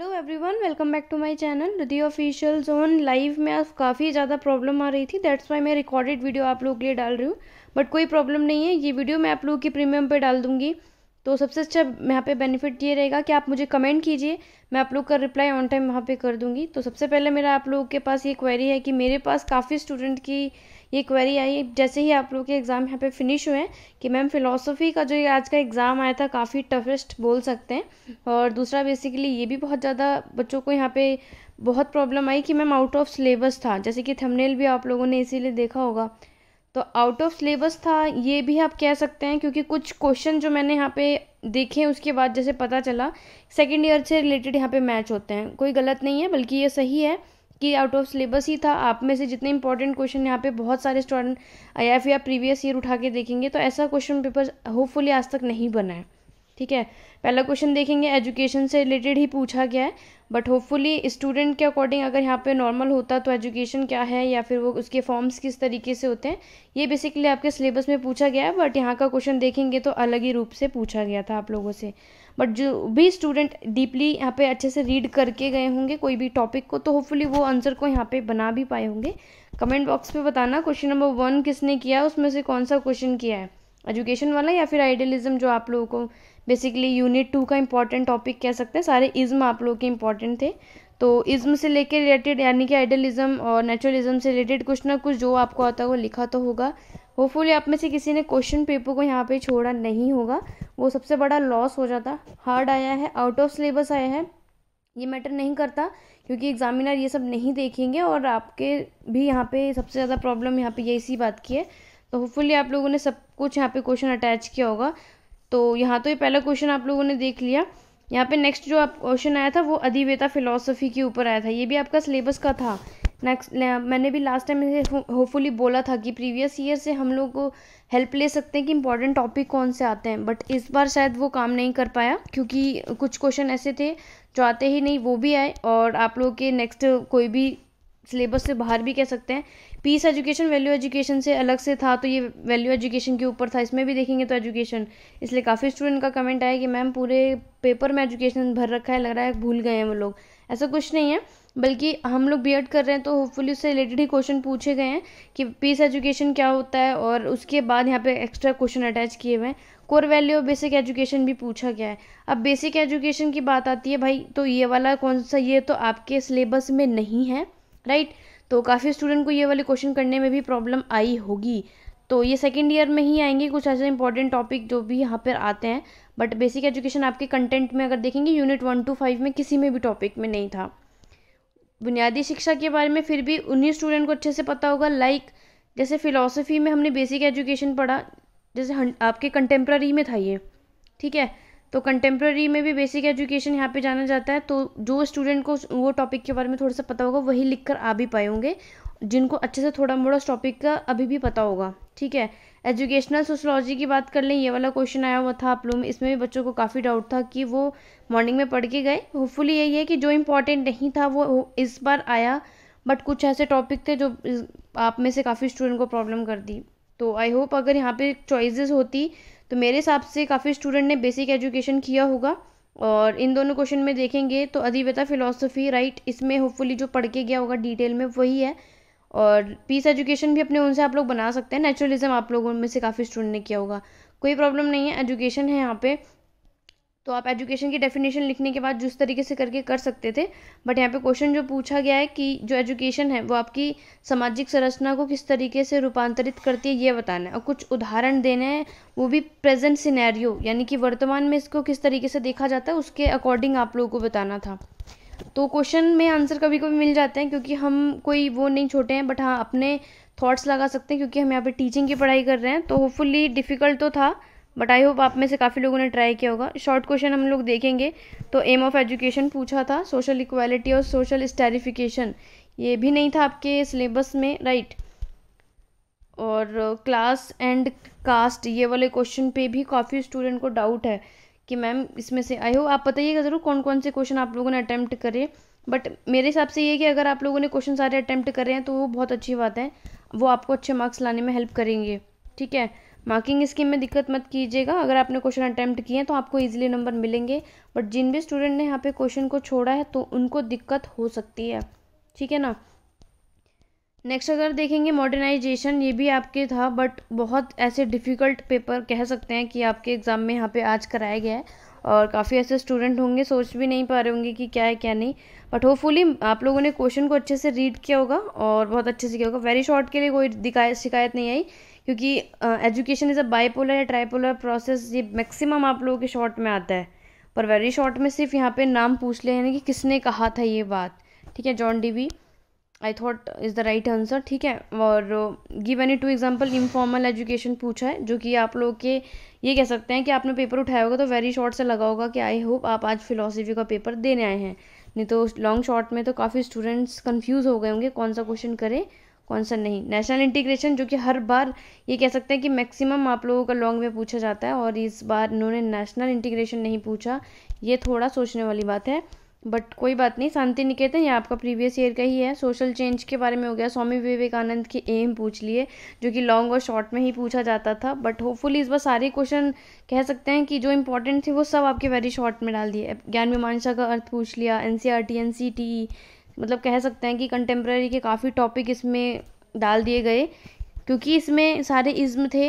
Hello everyone welcome back to my channel Rudy official zone live में आज काफ़ी ज़्यादा प्रॉब्लम आ रही थी दैट्स वाई मैं रिकॉर्डेड वीडियो आप लोगों के लिए डाल रही हूँ बट कोई प्रॉब्लम नहीं है ये वीडियो मैं आप लोगों की प्रीमियम पे डाल दूँगी तो सबसे अच्छा यहाँ पे बेनिफिट ये रहेगा कि आप मुझे कमेंट कीजिए मैं आप लोग का रिप्लाई ऑन टाइम वहाँ पर कर दूँगी तो सबसे पहले मेरा आप लोगों के पास ये क्वेरी है कि मेरे पास काफ़ी स्टूडेंट की ये क्वेरी आई जैसे ही आप लोग के एग्ज़ाम यहाँ पे फिनिश हुए हैं कि मैम फ़िलोसफी का जो ये आज का एग्ज़ाम आया था काफ़ी टफेस्ट बोल सकते हैं और दूसरा बेसिकली ये भी बहुत ज़्यादा बच्चों को यहाँ पे बहुत प्रॉब्लम आई कि मैम आउट ऑफ सिलेबस था जैसे कि थमनेल भी आप लोगों ने इसीलिए देखा होगा तो आउट ऑफ सिलेबस था ये भी आप कह सकते हैं क्योंकि कुछ क्वेश्चन जो मैंने यहाँ पे देखे उसके बाद जैसे पता चला सेकेंड ईयर से रिलेटेड यहाँ पे मैच होते हैं कोई गलत नहीं है बल्कि ये सही है कि आउट ऑफ सिलेबस ही था आप में से जितने इंपॉर्टेंट क्वेश्चन यहाँ पे बहुत सारे स्टूडेंट या फिर आप प्रीवियस ईयर उठा के देखेंगे तो ऐसा क्वेश्चन पेपर होपफुली आज तक नहीं बना है ठीक है पहला क्वेश्चन देखेंगे एजुकेशन से रिलेटेड ही पूछा गया है बट होपफुली स्टूडेंट के अकॉर्डिंग अगर यहाँ पे नॉर्मल होता तो एजुकेशन क्या है या फिर वो उसके फॉर्म्स किस तरीके से होते हैं ये बेसिकली आपके सिलेबस में पूछा गया है बट यहाँ का क्वेश्चन देखेंगे तो अलग ही रूप से पूछा गया था आप लोगों से बट जो भी स्टूडेंट डीपली यहाँ पे अच्छे से रीड करके गए होंगे कोई भी टॉपिक को तो होपफुली वो आंसर को यहाँ पे बना भी पाए होंगे कमेंट बॉक्स में बताना क्वेश्चन नंबर वन किसने किया उसमें से कौन सा क्वेश्चन किया है एजुकेशन वाला या फिर आइडियलिज्म जो आप लोगों को बेसिकली यूनिट टू का इंपॉर्टेंट टॉपिक कह सकते हैं सारे इज्म आप लोग के इंपॉर्टेंट थे तो इज्म से लेके रिलेटेड यानी कि आइडलिज्म और नेचुरलिज्म से रिलेटेड कुछ ना कुछ जो आपको आता है वो लिखा तो होगा होपफुली आप में से किसी ने क्वेश्चन पेपर को यहाँ पे छोड़ा नहीं होगा वो सबसे बड़ा लॉस हो जाता हार्ड आया है आउट ऑफ सिलेबस आया है ये मैटर नहीं करता क्योंकि एग्जामिनर ये सब नहीं देखेंगे और आपके भी यहाँ पे सबसे ज़्यादा प्रॉब्लम यहाँ पे ये इसी बात की है तो होपफुली आप लोगों ने सब कुछ यहाँ पे क्वेश्चन अटैच किया होगा तो यहाँ तो ये यह पहला क्वेश्चन आप लोगों ने देख लिया यहाँ पे नेक्स्ट जो आप क्वेश्चन आया था वो अधिवेता फिलोसफी के ऊपर आया था ये भी आपका सिलेबस का था नेक्स्ट मैंने भी लास्ट टाइम इसे होपफुली बोला था कि प्रीवियस ईयर से हम लोग को हेल्प ले सकते हैं कि इंपॉर्टेंट टॉपिक कौन से आते हैं बट इस बार शायद वो काम नहीं कर पाया क्योंकि कुछ क्वेश्चन ऐसे थे जो आते ही नहीं वो भी आए और आप लोग के नेक्स्ट कोई भी सिलेबस से बाहर भी कह सकते हैं पीस एजुकेशन वैल्यू एजुकेशन से अलग से था तो ये वैल्यू एजुकेशन के ऊपर था इसमें भी देखेंगे तो एजुकेशन इसलिए काफ़ी स्टूडेंट का कमेंट आया कि मैम पूरे पेपर में एजुकेशन भर रखा है लग रहा है भूल गए हैं वो लोग ऐसा कुछ नहीं है बल्कि हम लोग बी कर रहे हैं तो होपफुली उससे रिलेटेड ही क्वेश्चन पूछे गए हैं कि पीस एजुकेशन क्या होता है और उसके बाद यहाँ पे एक्स्ट्रा क्वेश्चन अटैच किए हुए हैं कोर वैल्यू और बेसिक एजुकेशन भी पूछा गया है अब बेसिक एजुकेशन की बात आती है भाई तो ये वाला कौन सा ये तो आपके सिलेबस में नहीं है राइट right? तो काफ़ी स्टूडेंट को ये वाले क्वेश्चन करने में भी प्रॉब्लम आई होगी तो ये सेकेंड ईयर में ही आएंगे कुछ ऐसे इंपॉर्टेंट टॉपिक जो भी यहाँ पर आते हैं बट बेसिक एजुकेशन आपके कंटेंट में अगर देखेंगे यूनिट वन टू फाइव में किसी में भी टॉपिक में नहीं था बुनियादी शिक्षा के बारे में फिर भी उन्हीं स्टूडेंट को अच्छे से पता होगा लाइक like, जैसे फ़िलोसफी में हमने बेसिक एजुकेशन पढ़ा जैसे आपके कंटेम्प्रेरी में था ये ठीक है तो कंटेम्प्रेरी में भी बेसिक एजुकेशन यहाँ पे जाना जाता है तो जो स्टूडेंट को वो टॉपिक के बारे में थोड़ा सा पता होगा वही लिख कर आ भी पाए होंगे जिनको अच्छे से थोड़ा मोड़ा उस टॉपिक का अभी भी पता होगा ठीक है एजुकेशनल सोशोलॉजी की बात कर लें ये वाला क्वेश्चन आया हुआ था आप लोगों में इसमें भी बच्चों को काफ़ी डाउट था कि वो मॉर्निंग में पढ़ के गए होपफुली यही है कि जो इम्पोर्टेंट नहीं था वो इस बार आया बट कुछ ऐसे टॉपिक थे जो आप में से काफ़ी स्टूडेंट को प्रॉब्लम कर दी तो आई होप अगर यहाँ पे चॉइसेस होती तो मेरे हिसाब से काफ़ी स्टूडेंट ने बेसिक एजुकेशन किया होगा और इन दोनों क्वेश्चन में देखेंगे तो अधिवेता फ़िलोसफी राइट इसमें होपफुली जो पढ़ के गया होगा डिटेल में वही है और पीस एजुकेशन भी अपने उनसे आप लोग बना सकते हैं नेचुरलिज्म आप लोगों में से काफ़ी स्टूडेंट ने किया होगा कोई प्रॉब्लम नहीं है एजुकेशन है यहाँ पे तो आप एजुकेशन की डेफिनेशन लिखने के बाद जिस तरीके से करके कर सकते थे बट यहाँ पे क्वेश्चन जो पूछा गया है कि जो एजुकेशन है वो आपकी सामाजिक संरचना को किस तरीके से रूपांतरित करती है ये बताना है और कुछ उदाहरण देने हैं वो भी प्रेजेंट सिनेरियो यानी कि वर्तमान में इसको किस तरीके से देखा जाता है उसके अकॉर्डिंग आप लोगों को बताना था तो क्वेश्चन में आंसर कभी कभी मिल जाते हैं क्योंकि हम कोई वो नहीं छोटे हैं बट हाँ अपने थॉट्स लगा सकते हैं क्योंकि हम यहाँ पर टीचिंग की पढ़ाई कर रहे हैं तो होपफुली डिफ़िकल्ट तो था बट आई होप आप में से काफ़ी लोगों ने ट्राई किया होगा शॉर्ट क्वेश्चन हम लोग देखेंगे तो एम ऑफ एजुकेशन पूछा था सोशल इक्वालिटी और सोशल स्टेरिफिकेशन ये भी नहीं था आपके सिलेबस में राइट और क्लास एंड कास्ट ये वाले क्वेश्चन पे भी काफ़ी स्टूडेंट को डाउट है कि मैम इसमें से आई हो आप बताइएगा ज़रूर कौन कौन से क्वेश्चन आप लोगों ने अटैम्प्ट करे बट मेरे हिसाब से ये कि अगर आप लोगों ने क्वेश्चन सारे अटैम्प्ट करे हैं तो वो बहुत अच्छी बात है वो आपको अच्छे मार्क्स लाने में हेल्प करेंगे ठीक है मार्किंग स्कीम में दिक्कत मत कीजिएगा अगर आपने क्वेश्चन अटैम्प्ट किए हैं तो आपको ईजिली नंबर मिलेंगे बट जिन भी स्टूडेंट ने यहाँ पे क्वेश्चन को छोड़ा है तो उनको दिक्कत हो सकती है ठीक है ना नेक्स्ट अगर देखेंगे मॉडर्नाइजेशन ये भी आपके था बट बहुत ऐसे डिफ़िकल्ट पेपर कह सकते हैं कि आपके एग्ज़ाम में यहाँ पे आज कराया गया है और काफ़ी ऐसे स्टूडेंट होंगे सोच भी नहीं पा रहे होंगे कि क्या है क्या नहीं बट होपफुली आप लोगों ने क्वेश्चन को अच्छे से रीड किया होगा और बहुत अच्छे से किया होगा वेरी शॉर्ट के लिए कोई शिकायत नहीं आई क्योंकि एजुकेशन इज़ अ बाईपोलर या ट्राईपोलर प्रोसेस ये मैक्सिमम आप लोगों के शॉर्ट में आता है पर वेरी शॉर्ट में सिर्फ यहाँ पे नाम पूछ ले यानी कि किसने कहा था ये बात ठीक है John Dewey I thought is the right answer ठीक है और give any two example informal education पूछा है जो कि आप लोग के ये कह सकते हैं कि आपने पेपर उठाया होगा तो वेरी शॉर्ट से लगा होगा कि आई होप आप आज फिलोसफी का पेपर देने आए हैं नहीं तो लॉन्ग शॉर्ट में तो काफ़ी स्टूडेंट्स कन्फ्यूज़ हो गए होंगे कौन सा क्वेश्चन करें कौन सा नहीं नेशनल इंटीग्रेशन जो कि हर बार ये कह सकते हैं कि मैक्सिमम आप लोगों का लॉन्ग में पूछा जाता है और इस बार इन्होंने नेशनल इंटीग्रेशन नहीं पूछा ये थोड़ा सोचने वाली बात है बट कोई बात नहीं शांति निकेतन ये आपका प्रीवियस ईयर का ही है सोशल चेंज के बारे में हो गया स्वामी विवेकानंद के एम पूछ लिए जो कि लॉन्ग और शॉर्ट में ही पूछा जाता था बट होपफुली इस बार सारे क्वेश्चन कह सकते हैं कि जो इंपॉर्टेंट थे वो सब आपके वेरी शॉर्ट में डाल दिए ज्ञान मीमांसा का अर्थ पूछ लिया एन सी e e मतलब कह सकते हैं कि कंटेम्प्रेरी के काफ़ी टॉपिक इसमें डाल दिए गए क्योंकि इसमें सारे इज्म थे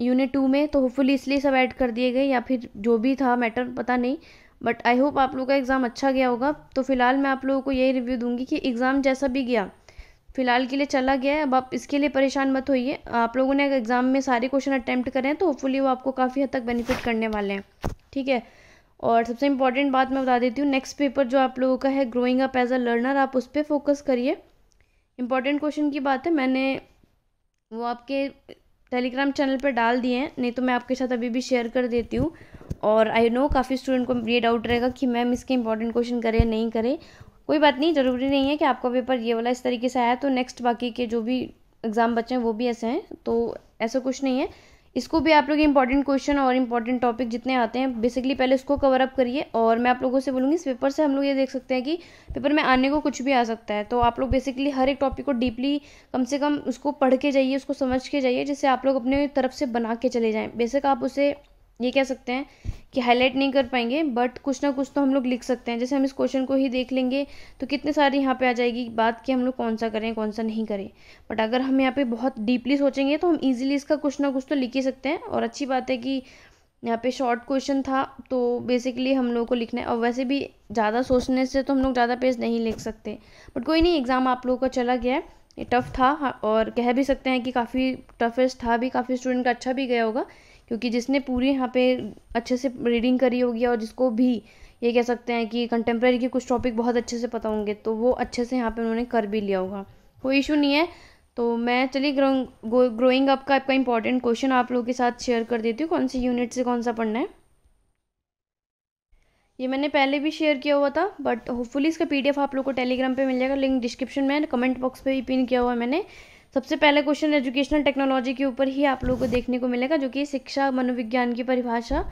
यूनिट टू में तो होपफुली इसलिए सब ऐड कर दिए गए या फिर जो भी था मैटर पता नहीं बट आई होप आप लोगों का एग्ज़ाम अच्छा गया होगा तो फिलहाल मैं आप लोगों को यही रिव्यू दूंगी कि एग्ज़ाम जैसा भी गया फिलहाल के लिए चला गया है अब आप इसके लिए परेशान मत होइए आप लोगों ने एग्ज़ाम में सारे क्वेश्चन अटैम्प्ट करें तो होपफुली वो आपको काफ़ी हद तक बेनिफिट करने वाले हैं ठीक है और सबसे इम्पॉर्टेंट बात मैं बता देती हूँ नेक्स्ट पेपर जो आप लोगों का है growing up as a learner आप उस पर फोकस करिए इंपॉर्टेंट क्वेश्चन की बात है मैंने वो आपके टेलीग्राम चैनल पर डाल दिए हैं नहीं तो मैं आपके साथ अभी भी शेयर कर देती हूँ और आई नो काफ़ी स्टूडेंट को ये डाउट रहेगा कि मैम इसके इंपॉर्टेंट क्वेश्चन करें या नहीं करें कोई बात नहीं ज़रूरी नहीं है कि आपका पेपर ये वाला इस तरीके से आया तो नेक्स्ट बाकी के जो भी एग्ज़ाम बचे हैं वो भी ऐसे हैं तो ऐसा कुछ नहीं है इसको भी आप लोग इंपॉर्टेंट क्वेश्चन और इंपॉर्टेंट टॉपिक जितने आते हैं बेसिकली पहले उसको कवर अप करिए और मैं आप लोगों से बोलूँगी इस पेपर से हम लोग ये देख सकते हैं कि पेपर में आने को कुछ भी आ सकता है तो आप लोग बेसिकली हर एक टॉपिक को डीपली कम से कम उसको पढ़ के जाइए उसको समझ के जाइए जिससे आप लोग अपने तरफ से बना के चले जाएँ बेसिक आप उसे ये कह सकते हैं कि हाईलाइट नहीं कर पाएंगे बट कुछ ना कुछ तो हम लोग लिख सकते हैं जैसे हम इस क्वेश्चन को ही देख लेंगे तो कितने सारे यहाँ पे आ जाएगी बात कि हम लोग कौन सा करें कौन सा नहीं करें बट अगर हम यहाँ पे बहुत डीपली सोचेंगे तो हम इजीली इसका कुछ ना कुछ तो लिख ही सकते हैं और अच्छी बात है कि यहाँ पे शॉर्ट क्वेश्चन था तो बेसिकली हम लोगों को लिखना है और वैसे भी ज़्यादा सोचने से तो हम लोग ज़्यादा पेज नहीं लिख सकते बट कोई नहीं एग्ज़ाम आप लोगों का चला गया है ये टफ़ था और कह भी सकते हैं कि काफ़ी टफेस्ट था भी काफ़ी स्टूडेंट का अच्छा भी गया होगा क्योंकि जिसने पूरी यहाँ पे अच्छे से रीडिंग करी होगी और जिसको भी ये कह सकते हैं कि कंटेम्प्रेरी के कुछ टॉपिक बहुत अच्छे से पता होंगे तो वो अच्छे से यहाँ पे उन्होंने कर भी लिया होगा कोई इशू नहीं है तो मैं चलिए ग्रोइंग अप का आपका इंपॉर्टेंट क्वेश्चन आप लोगों के साथ शेयर कर देती हूँ कौन सी यूनिट से कौन सा पढ़ना है ये मैंने पहले भी शेयर किया हुआ था बट होपफुली इसका पीडीएफ आप लोग को टेलीग्राम पे मिल जाएगा लिंक डिस्क्रिप्शन में कमेंट बॉक्स पे भी पिन किया हुआ है मैंने सबसे पहले क्वेश्चन एजुकेशनल टेक्नोलॉजी के ऊपर ही आप लोगों को देखने को मिलेगा जो कि शिक्षा मनोविज्ञान की परिभाषा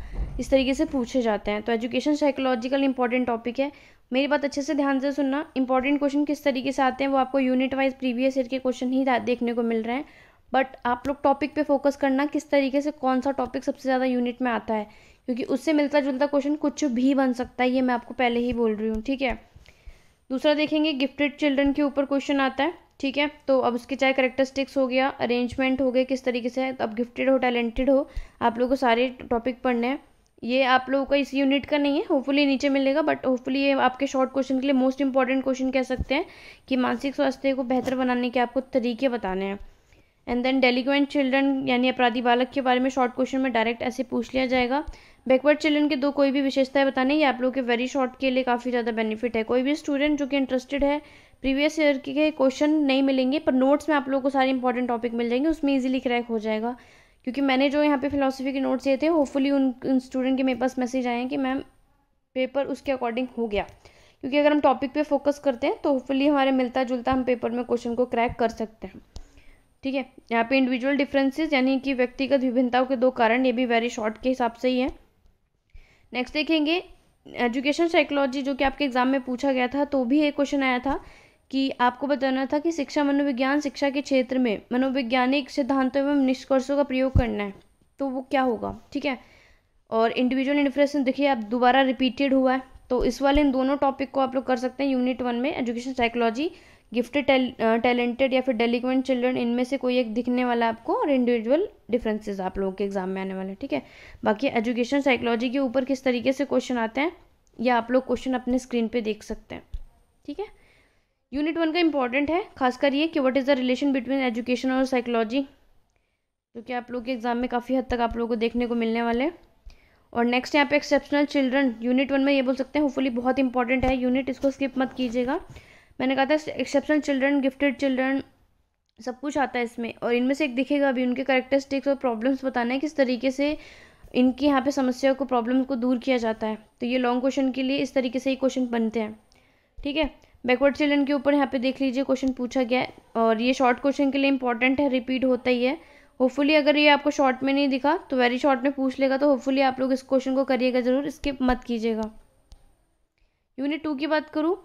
इस तरीके से पूछे जाते हैं तो एजुकेशन साइकोलॉजिकल इंपॉर्टेंट टॉपिक है मेरी बात अच्छे से ध्यान से सुनना इंपॉर्टेंट क्वेश्चन किस तरीके से आते हैं वो आपको यूनिट वाइज प्रीवियस ईयर के क्वेश्चन ही देखने को मिल रहे हैं बट आप लोग टॉपिक पे फोकस करना किस तरीके से कौन सा टॉपिक सबसे ज़्यादा यूनिट में आता है क्योंकि उससे मिलता जुलता क्वेश्चन कुछ भी बन सकता है ये मैं आपको पहले ही बोल रही हूँ ठीक है दूसरा देखेंगे गिफ्टेड चिल्ड्रन के ऊपर क्वेश्चन आता है ठीक है तो अब उसके चाहे करेक्टरिस्टिक्स हो गया अरेंजमेंट हो गया किस तरीके से तो अब गिफ्टेड हो टैलेंटेड हो आप लोगों को सारे टॉपिक पढ़ने हैं ये आप लोगों का इस यूनिट का नहीं है होपफुली नीचे मिलेगा बट होपफुली ये आपके शॉर्ट क्वेश्चन के लिए मोस्ट इंपॉर्टेंट क्वेश्चन कह सकते हैं कि मानसिक स्वास्थ्य को बेहतर बनाने के आपको तरीके बताने हैं एंड देन डेलिक्वेंट चिल्ड्रन यानी अपराधी बालक के बारे में शॉर्ट क्वेश्चन में डायरेक्ट ऐसे पूछ लिया जाएगा बैकवर्ड चिल्ड्रन के दो कोई भी विशेषताएं बताने ये आप लोगों के वेरी शॉर्ट के लिए काफ़ी ज़्यादा बेनिफिट है कोई भी स्टूडेंट जो कि इंटरेस्टेड है प्रीवियस ईयर के क्वेश्चन नहीं मिलेंगे पर नोट्स में आप लोगों को सारे इंपॉर्टेंट टॉपिक मिल जाएंगे उसमें ईजिली क्रैक हो जाएगा क्योंकि मैंने जो यहाँ पे फिलोसफी के नोट्स दिए थे होपफुली उन उन स्टूडेंट के मेरे पास मैसेज आए हैं कि मैम पेपर उसके अकॉर्डिंग हो गया क्योंकि अगर हम टॉपिक पर फोकस करते हैं तो होपफुली हमारे मिलता जुलता हम पेपर में क्वेश्चन को क्रैक कर सकते हैं ठीक है यहाँ पर इंडिविजुअल डिफ्रेंसेज यानी कि व्यक्तिगत विभिन्नताओं के दो कारण ये भी वेरी शॉर्ट के हिसाब से ही है नेक्स्ट देखेंगे एजुकेशन साइकोलॉजी जो कि आपके एग्जाम में पूछा गया था तो भी एक क्वेश्चन आया था कि आपको बताना था कि शिक्षा मनोविज्ञान शिक्षा के क्षेत्र में मनोवैज्ञानिक सिद्धांतों एवं निष्कर्षों का प्रयोग करना है तो वो क्या होगा ठीक है और इंडिविजुअल इन्फ्रेशन देखिए आप दोबारा रिपीटेड हुआ है तो इस वाले इन दोनों टॉपिक को आप लोग कर सकते हैं यूनिट वन में एजुकेशन साइकोलॉजी गिफ्टेड टैलेंटेड या फिर डेलिक्वेंट चिल्ड्रन इनमें से कोई एक दिखने वाला आपको और इंडिविजुअल डिफरेंसेस आप लोगों के एग्जाम में आने वाले हैं ठीक है बाकी एजुकेशन साइकोलॉजी के ऊपर किस तरीके से क्वेश्चन आते हैं या आप लोग क्वेश्चन अपने स्क्रीन पे देख सकते हैं ठीक है यूनिट वन का इंपॉर्टेंट है खासकर ये कि what is the relation between education और साइकोलॉजी जो कि आप लोग के एग्ज़ाम में काफ़ी हद तक आप लोगों को देखने को मिलने वाले हैं और नेक्स्ट यहाँ पे एक्सेप्शनल चिल्ड्रन यूनिट वन में ये बोल सकते हैं होपफुली बहुत इंपॉर्टेंट है यूनिट इसको स्किप मत कीजिएगा मैंने कहा था एक्सेप्शनल चिल्ड्रन गिफ्टेड चिल्ड्रन सब कुछ आता है इसमें और इनमें से एक दिखेगा अभी उनके करेक्टरिस्टिक्स और प्रॉब्लम्स बताना है किस तरीके से इनकी यहाँ पे समस्या को प्रॉब्लम को दूर किया जाता है तो ये लॉन्ग क्वेश्चन के लिए इस तरीके से ही क्वेश्चन बनते हैं ठीक है बैकवर्ड चिल्ड्रन के ऊपर यहाँ पे देख लीजिए क्वेश्चन पूछा गया है और ये शॉर्ट क्वेश्चन के लिए इंपॉर्टेंट है रिपीट होता ही है होपफुली अगर ये आपको शॉर्ट में नहीं दिखा तो वेरी शॉर्ट में पूछ लेगा तो होपफुली आप लोग इस क्वेश्चन को करिएगा ज़रूर स्किप मत कीजिएगा यूनिट टू की बात करूँ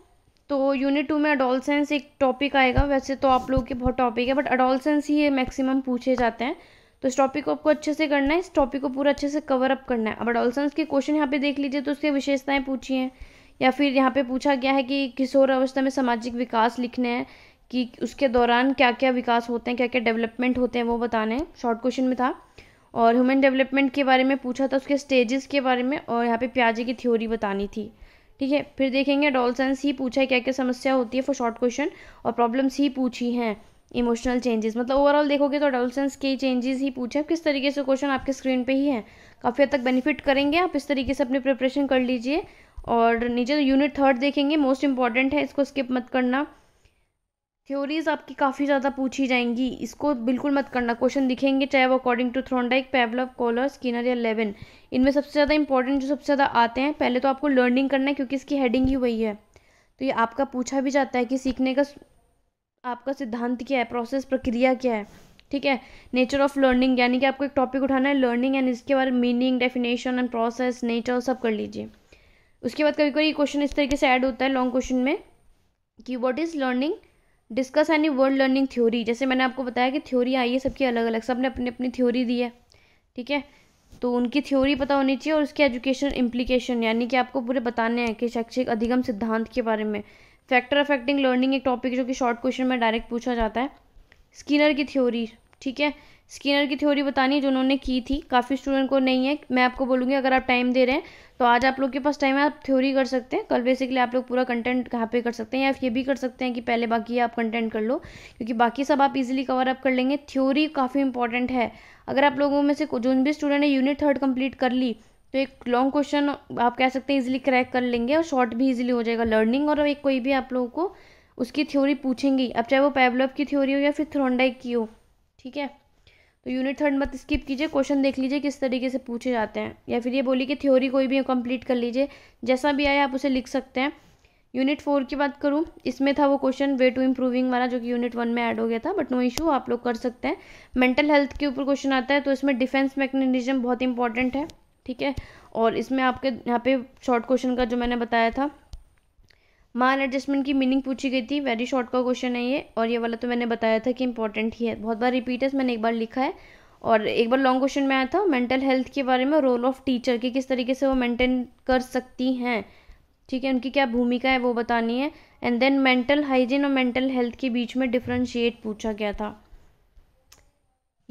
तो यूनिट टू में अडोलसेंस एक टॉपिक आएगा वैसे तो आप लोगों के बहुत टॉपिक है बट अडोलसेंस ही ये मैक्सिमम पूछे जाते हैं तो इस टॉपिक को आपको अच्छे से करना है इस टॉपिक को पूरा अच्छे से कवर अप करना है अब अडोलसेंस के क्वेश्चन यहाँ पे देख लीजिए तो उसकी विशेषताएं पूछी हैं या फिर यहाँ पे पूछा गया है कि किशोर अवस्था में सामाजिक विकास लिखने हैं कि उसके दौरान क्या क्या विकास होते हैं क्या क्या डेवलपमेंट होते हैं वो बताने हैं शॉर्ट क्वेश्चन में था और ह्यूमन डेवलपमेंट के बारे में पूछा था उसके स्टेजेस के बारे में और यहाँ पे प्याजे की थ्योरी बतानी थी ठीक है फिर देखेंगे डॉल्सेंस ही पूछा है क्या क्या समस्या होती है फॉर शॉर्ट क्वेश्चन और प्रॉब्लम्स ही पूछी हैं इमोशनल चेंजेस मतलब ओवरऑल देखोगे तो डॉल्सेंस के चेंजेस ही पूछे किस तरीके से क्वेश्चन आपके स्क्रीन पर ही हैं काफ़ी हद तक बेनिफिट करेंगे आप इस तरीके से अपनी प्रिपरेशन कर लीजिए और नीचे यूनिट तो थर्ड देखेंगे मोस्ट इम्पॉर्टेंट है इसको स्किप मत करना थ्योरीज आपकी काफ़ी ज़्यादा पूछी जाएंगी इसको बिल्कुल मत करना क्वेश्चन दिखेंगे चाहे वो according to Thorndike Pavlov Kohler Skinner या लेवन इनमें सबसे ज़्यादा इंपॉर्टेंट जो सबसे ज़्यादा आते हैं पहले तो आपको लर्निंग करना है क्योंकि इसकी हेडिंग ही वही है तो ये आपका पूछा भी जाता है कि सीखने का आपका सिद्धांत क्या है प्रोसेस प्रक्रिया क्या है ठीक है नेचर ऑफ लर्निंग यानी कि आपको एक टॉपिक उठाना है लर्निंग एंड इसके बारे meaning definition and process nature सब कर लीजिए उसके बाद कभी कभी क्वेश्चन इस तरीके से ऐड होता है लॉन्ग क्वेश्चन में कि what is learning discuss any word learning theory जैसे मैंने आपको बताया कि थ्योरी आई है सबकी अलग अलग सब ने अपनी अपनी थ्योरी दी है ठीक है तो उनकी थ्योरी पता होनी चाहिए और उसके एजुकेशन इम्प्लीकेशन यानी कि आपको पूरे बताने हैं कि शैक्षिक अधिगम सिद्धांत के बारे में फैक्टर अफेक्टिंग लर्निंग एक टॉपिक जो कि शॉर्ट क्वेश्चन में डायरेक्ट पूछा जाता है स्किनर की थ्योरी ठीक है स्किनर की थ्योरी बतानी जो उन्होंने की थी काफ़ी स्टूडेंट को नहीं है मैं आपको बोलूँगी अगर आप टाइम दे रहे हैं तो आज आप लोग के पास टाइम है आप थ्योरी कर सकते हैं कल बेसिकली आप लोग पूरा कंटेंट कहाँ पे कर सकते हैं या ये भी कर सकते हैं कि पहले बाकी आप कंटेंट कर लो क्योंकि बाकी सब आप इजीली कवर अप कर लेंगे थ्योरी काफ़ी इंपॉर्टेंट है अगर आप लोगों में से जो भी स्टूडेंट ने यूनिट थर्ड कम्प्लीट कर ली तो एक लॉन्ग क्वेश्चन आप कह सकते हैं ईजिली क्रैक कर लेंगे और शॉर्ट भी ईजिली हो जाएगा लर्निंग और एक कोई भी आप लोगों को उसकी थ्योरी पूछेंगी अब चाहे वो पैबलव की थ्योरी हो या फिर थ्रोंडाइक की हो ठीक है तो यूनिट थर्ड मत स्किप कीजिए क्वेश्चन देख लीजिए किस तरीके से पूछे जाते हैं या फिर ये बोली कि थ्योरी कोई भी कंप्लीट कर लीजिए जैसा भी आए आप उसे लिख सकते हैं यूनिट फोर की बात करूँ इसमें था वो क्वेश्चन वे टू इम्प्रूविंग वाला जो कि यूनिट वन में ऐड हो गया था बट नो इशू आप लोग कर सकते हैं मेंटल हेल्थ के ऊपर क्वेश्चन आता है तो इसमें डिफेंस मैकेनिज्म बहुत इंपॉर्टेंट है ठीक है और इसमें आपके यहाँ पे शॉर्ट क्वेश्चन का जो मैंने बताया था मान एडजस्टमेंट की मीनिंग पूछी गई थी वेरी शॉर्ट का क्वेश्चन है ये और ये वाला तो मैंने बताया था कि इंपॉर्टेंट ही है बहुत बार रिपीट है तो मैंने एक बार लिखा है और एक बार लॉन्ग क्वेश्चन में आया था मेंटल हेल्थ के बारे में रोल ऑफ टीचर के किस तरीके से वो मेंटेन कर सकती हैं ठीक है उनकी क्या भूमिका है वो बतानी है एंड देन मेंटल हाइजीन और मेंटल हेल्थ के बीच में डिफ्रेंशिएट पूछा गया था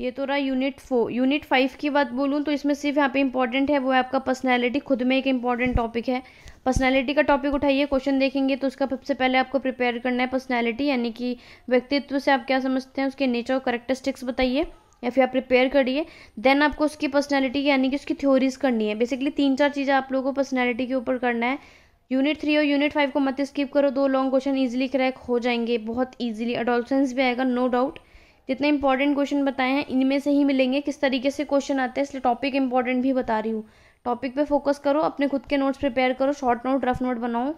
ये तो रहा यूनिट फोर यूनिट फाइव की बात बोलूँ तो इसमें सिर्फ यहाँ पे इंपॉर्टेंट है वो है आपका पर्सनैलिटी खुद में एक इम्पॉर्टेंट टॉपिक है पर्सनैलिटी का टॉपिक उठाइए क्वेश्चन देखेंगे तो उसका सबसे पहले आपको प्रिपेयर करना है पर्सनैलिटी यानी कि व्यक्तित्व से आप क्या समझते हैं उसके नेचर और करेक्टरिस्टिक्स बताइए या फिर आप प्रिपेयर करिए देन आपको उसकी पर्सनैलिटी यानी कि उसकी थ्योरीज करनी है बेसिकली तीन चार चीज़ें आप लोगों को पर्सनैलिटी के ऊपर करना है यूनिट थ्री और यूनिट फाइव को मत स्किप करो दो लॉन्ग क्वेश्चन ईजिली क्रैक हो जाएंगे बहुत ईजिली अडोलसेंस भी आएगा नो डाउट जितने इंपॉर्टेंट क्वेश्चन बताए हैं इनमें से ही मिलेंगे किस तरीके से क्वेश्चन आते हैं इसलिए टॉपिक इंपॉर्टेंट भी बता रही हूँ टॉपिक पे फोकस करो अपने खुद के नोट्स प्रिपेयर करो शॉर्ट नोट रफ नोट बनाओ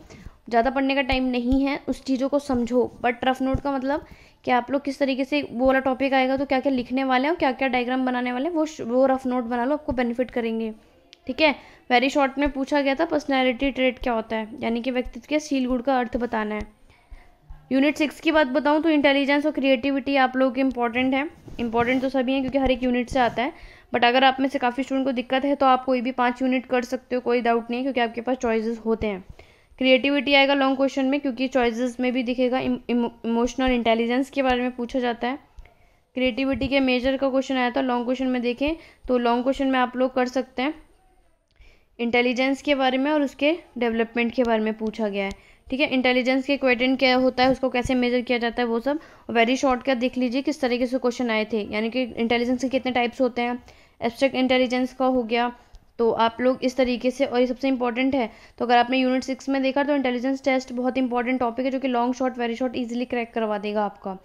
ज़्यादा पढ़ने का टाइम नहीं है उस चीज़ों को समझो बट रफ नोट का मतलब कि आप लोग किस तरीके से वो वाला टॉपिक आएगा तो क्या क्या लिखने वाले हैं और क्या क्या डायग्राम बनाने वाले हैं वो वो रफ नोट बना लो आपको बेनिफिट करेंगे ठीक है वेरी शॉर्ट में पूछा गया था पर्सनैलिटी ट्रेट क्या होता है यानी कि व्यक्तित्व के सील गुड़ का अर्थ बताना है यूनिट सिक्स की बात बताऊँ तो इंटेलिजेंस और क्रिएटिविटी आप लोगों के इंपॉर्टेंट है इंपॉर्टेंट तो सभी हैं क्योंकि हर एक यूनिट से आता है बट अगर आप में से काफ़ी स्टूडेंट को दिक्कत है तो आप कोई भी पाँच यूनिट कर सकते हो कोई डाउट नहीं क्योंकि आपके पास चॉइसेस होते हैं क्रिएटिविटी आएगा लॉन्ग क्वेश्चन में क्योंकि चॉइसेस में भी दिखेगा इमोशनल इंटेलिजेंस के बारे में पूछा जाता है क्रिएटिविटी के मेजर का क्वेश्चन आया था लॉन्ग क्वेश्चन में देखें तो लॉन्ग क्वेश्चन में आप लोग कर सकते हैं इंटेलिजेंस के बारे में और उसके डेवलपमेंट के बारे में पूछा गया है ठीक है इंटेलिजेंस के क्वेडेंट क्या होता है उसको कैसे मेजर किया जाता है वो सब वेरी शॉर्ट का देख लीजिए किस तरीके से क्वेश्चन आए थे यानी कि इंटेलिजेंस के कितने टाइप्स होते हैं एब्स्ट्रैक्ट इंटेलिजेंस का हो गया तो आप लोग इस तरीके से और ये सबसे इंपॉर्टेंट है तो अगर आपने यूनिट सिक्स में देखा तो इंटेलिजेंस टेस्ट बहुत इंपॉर्टेंट टॉपिक है जो कि long short very short easily crack करवा देगा आपका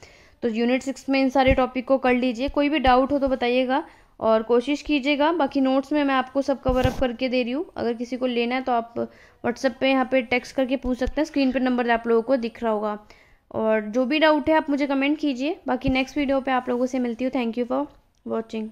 तो यूनिट सिक्स में इन सारे टॉपिक को कर लीजिए कोई भी डाउट हो तो बताइएगा और कोशिश कीजिएगा बाकी नोट्स में मैं आपको सब कवर अप करके दे रही हूँ अगर किसी को लेना है तो आप व्हाट्सएप पे यहाँ पे टेक्स्ट करके पूछ सकते हैं स्क्रीन पे नंबर आप लोगों को दिख रहा होगा और जो भी डाउट है आप मुझे कमेंट कीजिए बाकी नेक्स्ट वीडियो पे आप लोगों से मिलती हूँ थैंक यू फॉर वॉचिंग